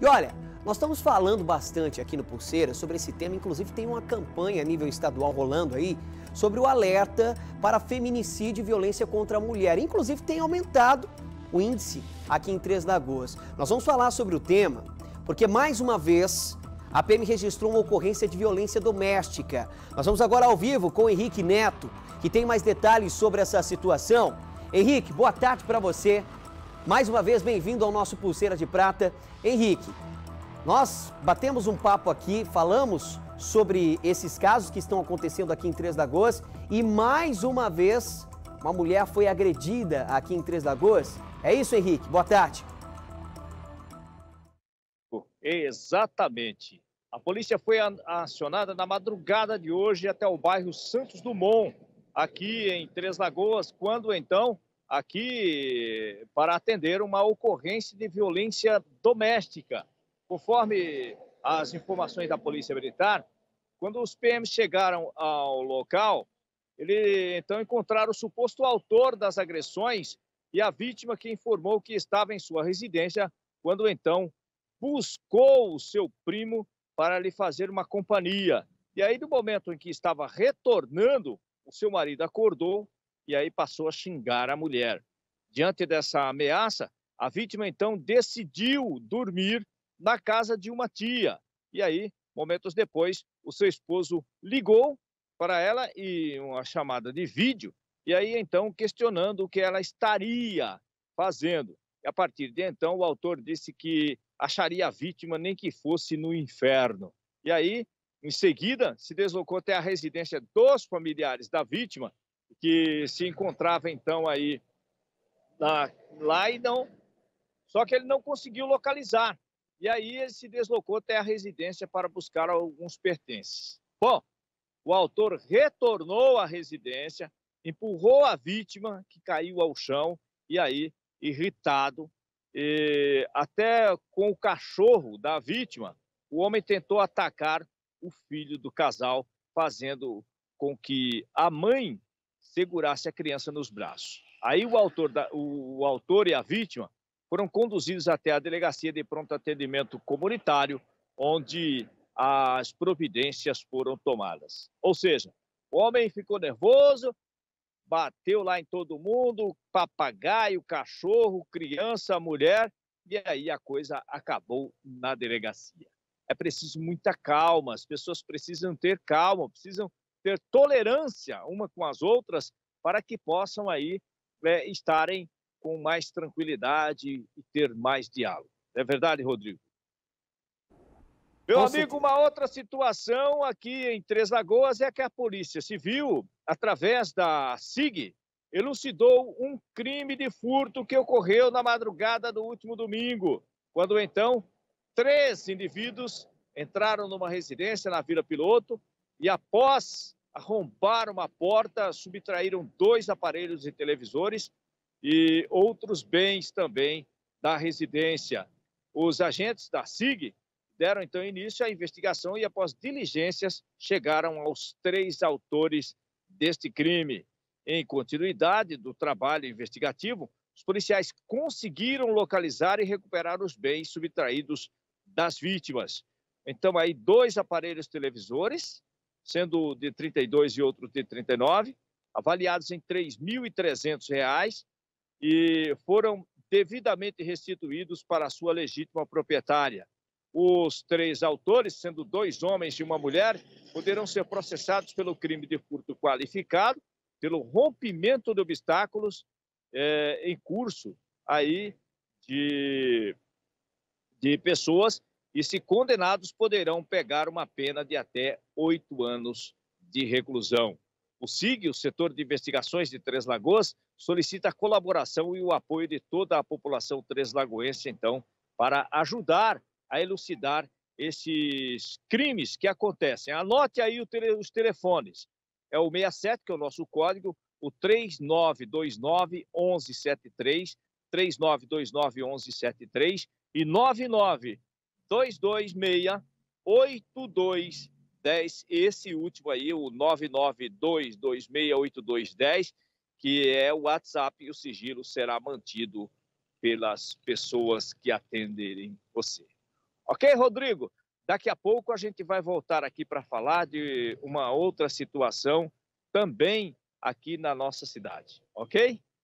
E olha, nós estamos falando bastante aqui no Pulseira sobre esse tema, inclusive tem uma campanha a nível estadual rolando aí sobre o alerta para feminicídio e violência contra a mulher. Inclusive tem aumentado o índice aqui em Três Lagoas. Nós vamos falar sobre o tema porque mais uma vez a PM registrou uma ocorrência de violência doméstica. Nós vamos agora ao vivo com o Henrique Neto, que tem mais detalhes sobre essa situação. Henrique, boa tarde para você. Mais uma vez, bem-vindo ao nosso Pulseira de Prata. Henrique, nós batemos um papo aqui, falamos sobre esses casos que estão acontecendo aqui em Três Lagoas e mais uma vez uma mulher foi agredida aqui em Três Lagoas. É isso, Henrique? Boa tarde. Exatamente. A polícia foi acionada na madrugada de hoje até o bairro Santos Dumont, aqui em Três Lagoas, quando então aqui para atender uma ocorrência de violência doméstica. Conforme as informações da Polícia Militar, quando os PMs chegaram ao local, ele então encontraram o suposto autor das agressões e a vítima que informou que estava em sua residência, quando então buscou o seu primo para lhe fazer uma companhia. E aí, no momento em que estava retornando, o seu marido acordou e aí passou a xingar a mulher. Diante dessa ameaça, a vítima então decidiu dormir na casa de uma tia. E aí, momentos depois, o seu esposo ligou para ela e uma chamada de vídeo, e aí então questionando o que ela estaria fazendo. E a partir de então, o autor disse que acharia a vítima nem que fosse no inferno. E aí, em seguida, se deslocou até a residência dos familiares da vítima que se encontrava então aí na não só que ele não conseguiu localizar. E aí ele se deslocou até a residência para buscar alguns pertences. Bom, o autor retornou à residência, empurrou a vítima, que caiu ao chão, e aí, irritado, e até com o cachorro da vítima, o homem tentou atacar o filho do casal, fazendo com que a mãe segurasse a criança nos braços. Aí o autor, da, o, o autor e a vítima foram conduzidos até a delegacia de pronto atendimento comunitário, onde as providências foram tomadas. Ou seja, o homem ficou nervoso, bateu lá em todo mundo, papagaio, cachorro, criança, mulher, e aí a coisa acabou na delegacia. É preciso muita calma, as pessoas precisam ter calma, precisam ter tolerância uma com as outras para que possam aí é, estarem com mais tranquilidade e ter mais diálogo. É verdade, Rodrigo? Meu amigo, uma outra situação aqui em Três Lagoas é que a Polícia Civil, através da SIG, elucidou um crime de furto que ocorreu na madrugada do último domingo, quando então três indivíduos entraram numa residência na Vila Piloto, e, após arrombar uma porta, subtraíram dois aparelhos e televisores e outros bens também da residência. Os agentes da SIG deram então início à investigação e, após diligências, chegaram aos três autores deste crime. Em continuidade do trabalho investigativo, os policiais conseguiram localizar e recuperar os bens subtraídos das vítimas. Então, aí, dois aparelhos televisores, sendo de 32 e outro de 39, avaliados em R$ 3.300 e foram devidamente restituídos para a sua legítima proprietária. Os três autores, sendo dois homens e uma mulher, poderão ser processados pelo crime de furto qualificado, pelo rompimento de obstáculos é, em curso aí de, de pessoas e, se condenados, poderão pegar uma pena de até oito anos de reclusão. O SIG, o setor de investigações de Três Lagoas, solicita a colaboração e o apoio de toda a população três lagoense, então, para ajudar a elucidar esses crimes que acontecem. Anote aí os telefones. É o 67, que é o nosso código, o 3929 1173, 3929 1173 e 99 226 8210. Esse último aí, o 992268210, que é o WhatsApp, e o sigilo será mantido pelas pessoas que atenderem você. Ok, Rodrigo? Daqui a pouco a gente vai voltar aqui para falar de uma outra situação também aqui na nossa cidade, ok?